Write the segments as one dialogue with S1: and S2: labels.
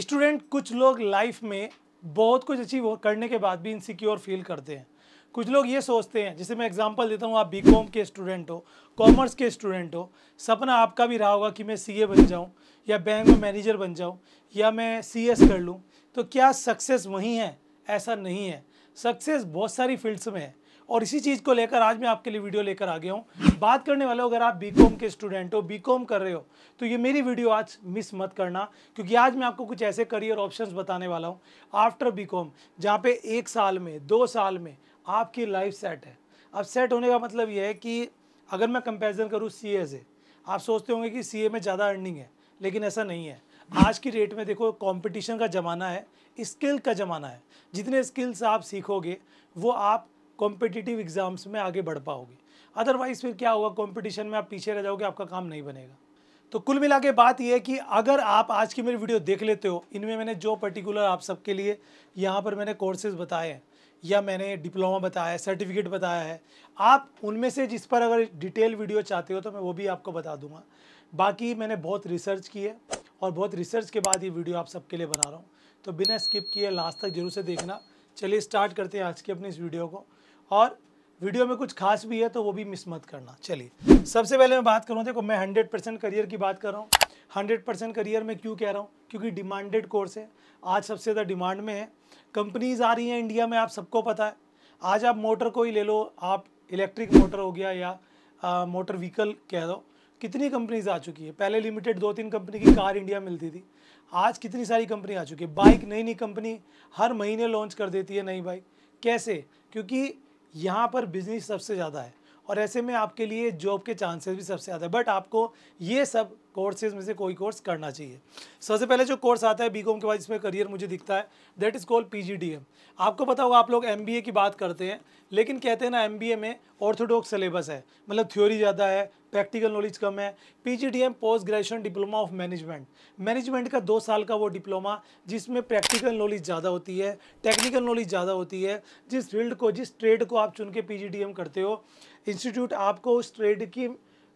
S1: Student कुछ लोग life में बहुत कुछ अचीव करने के बाद भी इनसिक्योर फील करते हैं कुछ लोग ये सोचते हैं जैसे मैं एग्जांपल देता हूँ आप बीकॉम के स्टूडेंट हो कॉमर्स के स्टूडेंट हो सपना आपका भी रहा होगा कि मैं सीए बन जाऊँ या बैंक में मैनेजर बन जाऊँ या मैं सीएस कर लूँ तो क्या सक्सेस वहीं है ऐसा नहीं है सक्सेस बहुत सारी फील्ड्स में है और इसी चीज़ को लेकर आज मैं आपके लिए वीडियो लेकर आ गया हूँ बात करने वाला हूँ अगर आप बीकॉम के स्टूडेंट हो बीकॉम कर रहे हो तो ये मेरी वीडियो आज मिस मत करना क्योंकि आज मैं आपको कुछ ऐसे करियर ऑप्शंस बताने वाला हूँ आफ्टर बीकॉम जहाँ पे एक साल में दो साल में आपकी लाइफ सेट है अब सेट होने का मतलब यह है कि अगर मैं कंपेरिजन करूँ सी से आप सोचते होंगे कि सी में ज़्यादा अर्निंग है लेकिन ऐसा नहीं है आज की रेट में देखो कॉम्पिटिशन का ज़माना है स्किल का ज़माना है जितने स्किल्स आप सीखोगे वो आप कॉम्पिटिटिव एग्ज़ाम्स में आगे बढ़ पाओगे अदरवाइज़ फिर क्या होगा कॉम्पिटिशन में आप पीछे रह जाओगे आपका काम नहीं बनेगा तो कुल मिला के बात यह है कि अगर आप आज की मेरी वीडियो देख लेते हो इनमें मैंने जो पर्टिकुलर आप सबके लिए यहाँ पर मैंने कोर्सेज बताए हैं या मैंने डिप्लोमा बताया है सर्टिफिकेट बताया है आप उनमें से जिस पर अगर डिटेल वीडियो चाहते हो तो मैं वो भी आपको बता दूंगा बाकी मैंने बहुत रिसर्च की है और बहुत रिसर्च के बाद ये वीडियो आप सबके लिए बना रहा हूँ तो बिना स्किप किए लास्ट तक जरूर से देखना चलिए स्टार्ट करते हैं आज की अपनी इस वीडियो को और वीडियो में कुछ खास भी है तो वो भी मिस मत करना चलिए सबसे पहले मैं बात करूँ देखो मैं हंड्रेड परसेंट करियर की बात कर रहा हूँ हंड्रेड परसेंट करियर में क्यों कह रहा हूँ क्योंकि डिमांडेड कोर्स है आज सबसे ज़्यादा डिमांड में है कंपनीज आ रही हैं इंडिया में आप सबको पता है आज आप मोटर को ही ले लो आप इलेक्ट्रिक मोटर हो गया या आ, मोटर व्हीकल कह दो कितनी कंपनीज आ चुकी है पहले लिमिटेड दो तीन कंपनी की कार इंडिया मिलती थी आज कितनी सारी कंपनी आ चुकी है बाइक नई नई कंपनी हर महीने लॉन्च कर देती है नई बाइक कैसे क्योंकि यहाँ पर बिजनेस सबसे ज़्यादा है और ऐसे में आपके लिए जॉब के चांसेस भी सबसे ज़्यादा है बट आपको ये सब कोर्सेज में से कोई कोर्स करना चाहिए सबसे पहले जो कोर्स आता है बी के बाद इसमें करियर मुझे दिखता है दैट इज़ कॉल्ड पी आपको पता होगा आप लोग एम की बात करते हैं लेकिन कहते हैं ना एम में ऑर्थोडॉक्स सिलेबस है मतलब थ्योरी ज़्यादा है प्रैक्टिकल नॉलेज कम है PGDM post graduation diploma of management management का दो साल का वो डिप्लोमा जिसमें प्रैक्टिकल नॉलेज ज़्यादा होती है टेक्निकल नॉलेज ज़्यादा होती है जिस फील्ड को जिस ट्रेड को आप चुन के पी करते हो इंस्टीट्यूट आपको उस ट्रेड की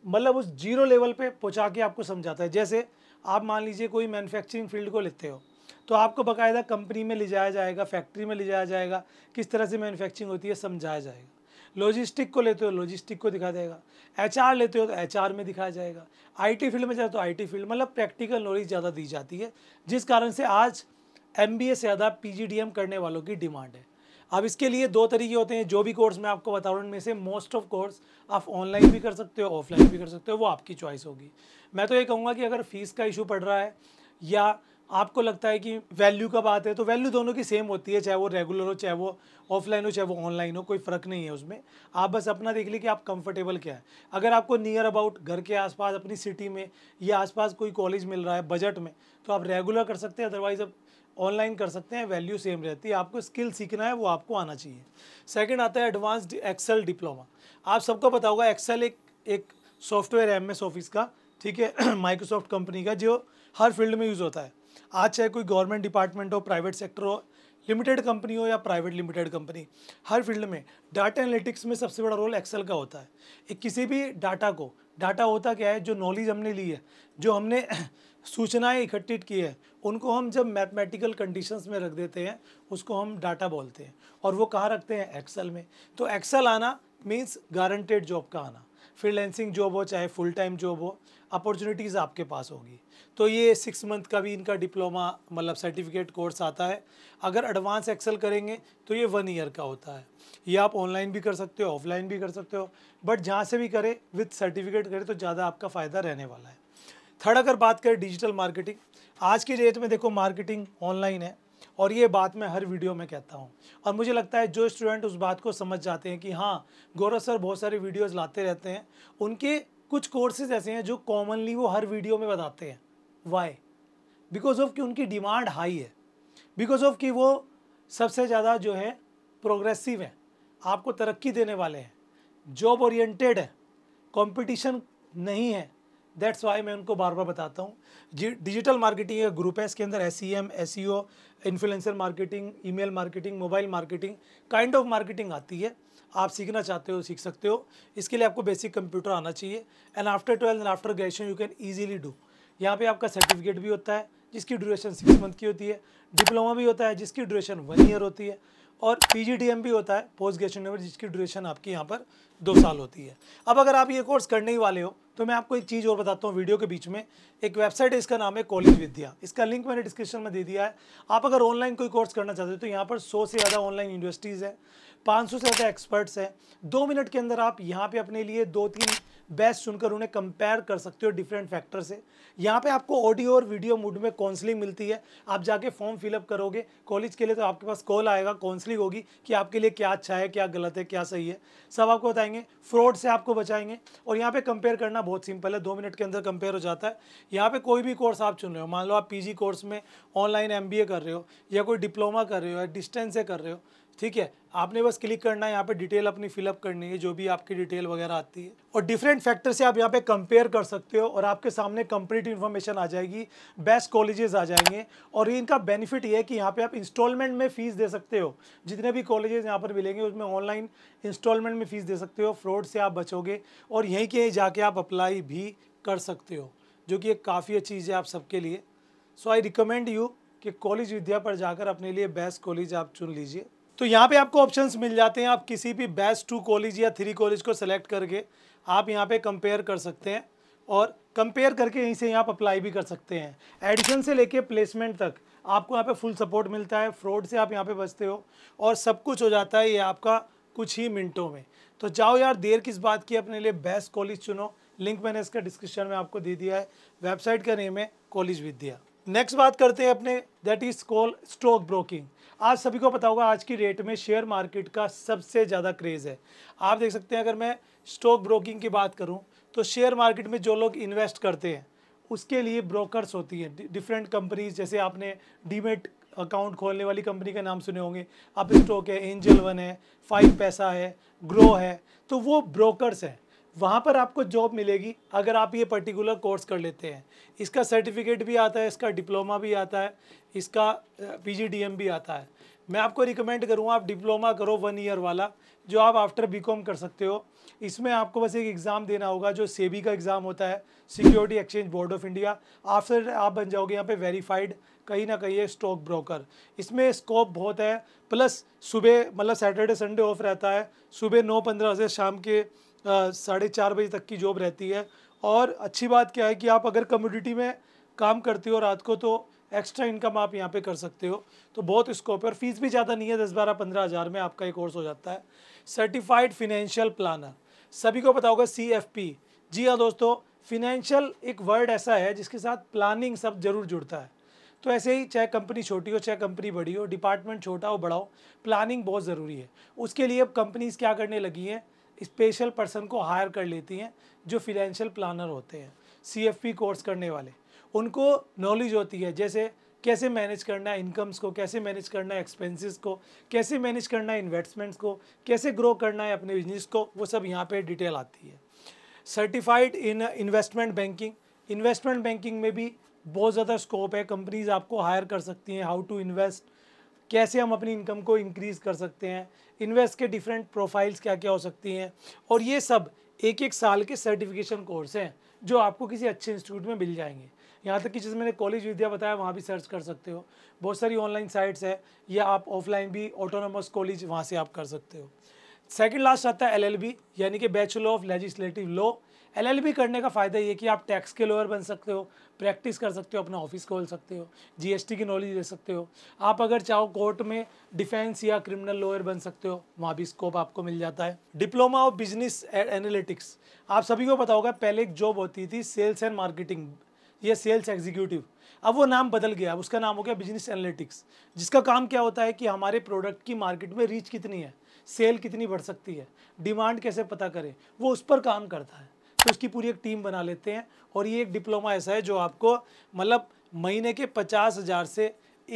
S1: मतलब उस जीरो लेवल पे पहुंचा के आपको समझाता है जैसे आप मान लीजिए कोई मैन्युफैक्चरिंग फील्ड को लेते हो तो आपको बाकायदा कंपनी में ले जाया जाएगा फैक्ट्री में ले जाया जाएगा किस तरह से मैन्युफैक्चरिंग होती है समझाया जाएगा लॉजिस्टिक को लेते हो लॉजिस्टिक को दिखाया जाएगा एच लेते हो तो एच में दिखाया जाएगा आई फील्ड में जाए तो आई फील्ड मतलब प्रैक्टिकल नॉलेज ज़्यादा दी जाती है जिस कारण से आज एम से ज़्यादा पी करने वालों की डिमांड है अब इसके लिए दो तरीके होते हैं जो भी कोर्स मैं आपको बता रहा हूँ उनमें से मोस्ट ऑफ कोर्स आप ऑनलाइन भी कर सकते हो ऑफलाइन भी कर सकते हो वो आपकी चॉइस होगी मैं तो ये कहूँगा कि अगर फीस का इशू पड़ रहा है या आपको लगता है कि वैल्यू का बात है तो वैल्यू दोनों की सेम होती है चाहे वो रेगुलर हो चाहे वो ऑफलाइन हो चाहे वो ऑनलाइन हो कोई फ़र्क नहीं है उसमें आप बस अपना देख लीजिए कि आप कंफर्टेबल क्या है अगर आपको नियर अबाउट घर के आसपास अपनी सिटी में या आसपास कोई कॉलेज मिल रहा है बजट में तो आप रेगुलर कर सकते हैं अदरवाइज़ आप ऑनलाइन कर सकते हैं वैल्यू सेम रहती है आपको स्किल सीखना है वो आपको आना चाहिए सेकंड आता है एडवांस्ड एक्सेल डिप्लोमा आप सबको पता होगा एक्सेल एक एक सॉफ्टवेयर है एम एस ऑफिस का ठीक है माइक्रोसॉफ्ट कंपनी का जो हर फील्ड में यूज़ होता है आज चाहे कोई गवर्नमेंट डिपार्टमेंट हो प्राइवेट सेक्टर हो लिमिटेड कंपनी हो या प्राइवेट लिमिटेड कंपनी हर फील्ड में डाटा एनालिटिक्स में सबसे बड़ा रोल एक्सेल का होता है एक किसी भी डाटा को डाटा होता क्या है जो नॉलेज हमने ली है जो हमने सूचनाएं इकट्ठित की है उनको हम जब मैथमेटिकल कंडीशंस में रख देते हैं उसको हम डाटा बोलते हैं और वो कहाँ रखते हैं एक्सेल में तो एक्सेल आना मीन्स गारंटेड जॉब का आना फ्रीलैंसिंग जॉब हो चाहे फुल टाइम जॉब हो अपॉर्चुनिटीज़ आपके पास होगी तो ये सिक्स मंथ का भी इनका डिप्लोमा मतलब सर्टिफिकेट कोर्स आता है अगर एडवांस एक्सेल करेंगे तो ये वन ईयर का होता है ये आप ऑनलाइन भी कर सकते हो ऑफलाइन भी कर सकते हो बट जहाँ से भी करें विथ सर्टिफिकेट करें तो ज़्यादा आपका फ़ायदा रहने वाला है थर्ड अगर बात करें डिजिटल मार्केटिंग आज की डेट में देखो मार्केटिंग ऑनलाइन है और ये बात मैं हर वीडियो में कहता हूँ और मुझे लगता है जो स्टूडेंट उस बात को समझ जाते हैं कि हाँ गौरव सर बहुत सारे वीडियोज़ लाते रहते हैं उनके कुछ कोर्सेज ऐसे हैं जो कॉमनली वो हर वीडियो में बताते हैं वाई बिकॉज ऑफ कि उनकी डिमांड हाई है बिकॉज ऑफ कि वो सबसे ज़्यादा जो है प्रोग्रेसिव हैं आपको तरक्की देने वाले हैं जॉब ओरिएंटेड है कंपटीशन नहीं है दैट्स वाई मैं उनको बार बार बताता हूँ डिजिटल मार्केटिंग एक ग्रुप है इसके अंदर S C M S E O influencer marketing email marketing mobile marketing kind of marketing आती है आप सीखना चाहते हो सीख सकते हो इसके लिए आपको बेसिक कंप्यूटर आना चाहिए and after twelfth and after graduation you can easily do यहाँ पे आपका सर्टिफिकेट भी होता है जिसकी ड्यूरेशन सिक्स मंथ की होती है डिप्लोमा भी होता है जिसकी ड्यूरेशन वन ईयर होती है और एम भी होता है पोस्ट ग्रेजुएशन जिसकी ड्यूरेशन आपकी यहाँ पर दो साल होती है अब अगर आप ये कोर्स करने ही वाले हो तो मैं आपको एक चीज़ और बताता हूँ वीडियो के बीच में एक वेबसाइट है इसका नाम है कॉलेज विद्या इसका लिंक मैंने डिस्क्रिप्शन में दे दिया है आप अगर ऑनलाइन कोई कोर्स करना चाहते हो तो यहाँ पर सौ से ज़्यादा ऑनलाइन यूनिवर्सिटीज़ है 500 से ज़्यादा एक्सपर्ट्स हैं दो मिनट के अंदर आप यहाँ पे अपने लिए दो तीन बेस्ट सुनकर उन्हें कंपेयर कर सकते हो डिफरेंट फैक्टर से यहाँ पे आपको ऑडियो और वीडियो मूड में काउंसलिंग मिलती है आप जाके फॉर्म फिलअप करोगे कॉलेज के लिए तो आपके पास कॉल आएगा काउंसलिंग होगी कि आपके लिए क्या अच्छा है क्या गलत है क्या सही है सब आपको बताएंगे फ्रॉड से आपको बचाएंगे और यहाँ पर कंपेयर करना बहुत सिंपल है दो मिनट के अंदर कंपेयर हो जाता है यहाँ पर कोई भी कोर्स आप चुन रहे हो मान लो आप पी कोर्स में ऑनलाइन एम कर रहे हो या कोई डिप्लोमा कर रहे हो या डिस्टेंस से कर रहे हो ठीक है आपने बस क्लिक करना है यहाँ पे डिटेल अपनी फिलअप करनी है जो भी आपकी डिटेल वगैरह आती है और डिफरेंट फैक्टर से आप यहाँ पे कंपेयर कर सकते हो और आपके सामने कंप्लीट इन्फॉर्मेशन आ जाएगी बेस्ट कॉलेजेस आ जाएंगे और इनका बेनिफिट ये है कि यहाँ पे आप इंस्टॉलमेंट में फ़ीस दे सकते हो जितने भी कॉलेजेस यहाँ पर मिलेंगे उसमें ऑनलाइन इंस्टॉलमेंट में फ़ीस दे सकते हो फ्रॉड से आप बचोगे और यहीं के यहीं जाके आप अप्लाई भी कर सकते हो जो कि एक काफ़ी अच्छी चीज़ है आप सबके लिए सो आई रिकमेंड यू कि कॉलेज विद्या पर जाकर अपने लिए बेस्ट कॉलेज आप चुन लीजिए तो यहाँ पे आपको ऑप्शंस मिल जाते हैं आप किसी भी बेस्ट टू कॉलेज या थ्री कॉलेज को सिलेक्ट करके आप यहाँ पे कंपेयर कर सकते हैं और कंपेयर करके यहीं से यहाँ आप अप्लाई भी कर सकते हैं एडिशन से लेके प्लेसमेंट तक आपको यहाँ पे फुल सपोर्ट मिलता है फ्रॉड से आप यहाँ पे बचते हो और सब कुछ हो जाता है ये आपका कुछ ही मिनटों में तो जाओ यार देर किस बात की अपने लिए बेस्ट कॉलेज चुनो लिंक मैंने इसका डिस्क्रिप्शन में आपको दे दिया है वेबसाइट का नेम है कॉलेज विद्या नेक्स्ट बात करते हैं अपने that is call stock broking आज सभी को पता होगा आज की रेट में शेयर मार्केट का सबसे ज़्यादा क्रेज़ है आप देख सकते हैं अगर मैं स्टॉक ब्रोकिंग की बात करूँ तो शेयर मार्केट में जो लोग इन्वेस्ट करते हैं उसके लिए ब्रोकर्स होती हैं डिफरेंट कंपनीज जैसे आपने डीमेट अकाउंट खोलने वाली कंपनी का नाम सुने होंगे अब स्टॉक है एंजल वन है फाइव पैसा है ग्रो है तो वो ब्रोकरस हैं वहाँ पर आपको जॉब मिलेगी अगर आप ये पर्टिकुलर कोर्स कर लेते हैं इसका सर्टिफिकेट भी आता है इसका डिप्लोमा भी आता है इसका पी भी आता है मैं आपको रिकमेंड करूँगा आप डिप्लोमा करो वन ईयर वाला जो आप आफ्टर बी कर सकते हो इसमें आपको बस एक एग्ज़ाम देना होगा जो सेबी का एग्ज़ाम होता है Security Exchange Board of India after आप बन जाओगे यहाँ पे वेरीफाइड कहीं ना कहीं स्टॉक ब्रोकर इसमें स्कोप बहुत है प्लस सुबह मतलब सैटरडे संडे ऑफ रहता है सुबह नौ पंद्रह से शाम के साढ़े चार बजे तक की जॉब रहती है और अच्छी बात क्या है कि आप अगर कम्यूनिटी में काम करते हो रात को तो एक्स्ट्रा इनकम आप यहाँ पे कर सकते हो तो बहुत स्कोप है और फीस भी ज़्यादा नहीं है दस बारह पंद्रह हज़ार में आपका एक कोर्स हो जाता है सर्टिफाइड फिनेंशियल प्लानर सभी को पता होगा सी एफ पी जी हाँ दोस्तों फिनेंशियल एक वर्ड ऐसा है जिसके साथ प्लानिंग सब जरूर जुड़ता है तो ऐसे ही चाहे कंपनी छोटी हो चाहे कंपनी बड़ी हो डिपार्टमेंट छोटा हो बड़ा हो प्लानिंग बहुत ज़रूरी है उसके लिए अब कंपनीज़ क्या करने लगी हैं स्पेशल पर्सन को हायर कर लेती हैं जो फिनेंशियल प्लानर होते हैं सी कोर्स करने वाले उनको नॉलेज होती है जैसे कैसे मैनेज करना है इनकम्स को कैसे मैनेज करना है एक्सपेंसेस को कैसे मैनेज करना है इन्वेस्टमेंट्स को कैसे ग्रो करना है अपने बिजनेस को वो सब यहाँ पे डिटेल आती है certified in investment banking investment banking में भी बहुत ज़्यादा स्कोप है कंपनीज आपको हायर कर सकती हैं हाउ टू इन्वेस्ट कैसे हम अपनी इनकम को इंक्रीज़ कर सकते हैं इन्वेस्ट के डिफरेंट प्रोफाइल्स क्या क्या हो सकती हैं और ये सब एक एक साल के सर्टिफिकेशन कोर्स हैं जो आपको किसी अच्छे इंस्टीट्यूट में मिल जाएंगे यहाँ तक कि जैसे मैंने कॉलेज विद्या बताया वहाँ भी सर्च कर सकते हो बहुत सारी ऑनलाइन साइट्स है या आप ऑफलाइन भी ऑटोनोमस कॉलेज वहाँ से आप कर सकते हो सेकेंड लास्ट आता है एलएलबी यानी कि bachelor of legislative law LLB करने का फ़ायदा ये कि आप टैक्स के लोअर बन सकते हो प्रैक्टिस कर सकते हो अपना ऑफिस खोल सकते हो जीएसटी की नॉलेज ले सकते हो आप अगर चाहो कोर्ट में डिफेंस या क्रिमिनल लॉयर बन सकते हो वहाँ भी स्कोप आपको मिल जाता है डिप्लोमा ऑफ बिजनेस एनालिटिक्स आप सभी को पता होगा पहले एक जॉब होती थी सेल्स एंड मार्केटिंग या सेल्स एग्जीक्यूटिव अब वो नाम बदल गया उसका नाम हो गया बिजनेस एनालिटिक्स जिसका काम क्या होता है कि हमारे प्रोडक्ट की मार्केट में रीच कितनी है सेल कितनी बढ़ सकती है डिमांड कैसे पता करें वो उस पर काम करता है तो इसकी पूरी एक टीम बना लेते हैं और ये एक डिप्लोमा ऐसा है जो आपको मतलब महीने के पचास हज़ार से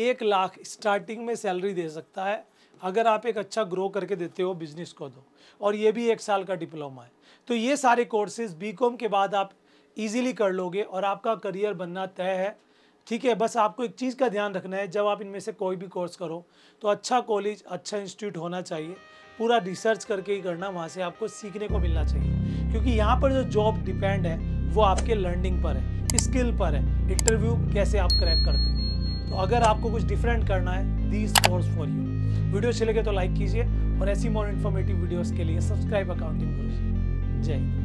S1: एक लाख स्टार्टिंग में सैलरी दे सकता है अगर आप एक अच्छा ग्रो करके देते हो बिजनेस को दो तो। और ये भी एक साल का डिप्लोमा है तो ये सारे कोर्सेज बी के बाद आप ईज़िली कर लोगे और आपका करियर बनना तय है ठीक है बस आपको एक चीज़ का ध्यान रखना है जब आप इनमें से कोई भी कोर्स करो तो अच्छा कॉलेज अच्छा इंस्टीट्यूट होना चाहिए पूरा रिसर्च करके ही करना वहाँ से आपको सीखने को मिलना चाहिए क्योंकि यहाँ पर जो जॉब डिपेंड है वो आपके लर्निंग पर है स्किल पर है इंटरव्यू कैसे आप क्रैक करते हैं तो अगर आपको कुछ डिफरेंट करना है these course for you video अच्छे लगे तो लाइक कीजिए और ऐसी मोर इन्फॉर्मेटिव वीडियोज के लिए सब्सक्राइब अकाउंटिंग जय हिंद